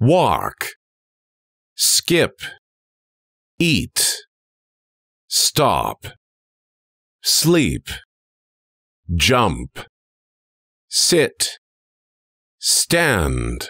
walk, skip, eat, stop, sleep, jump, sit, stand.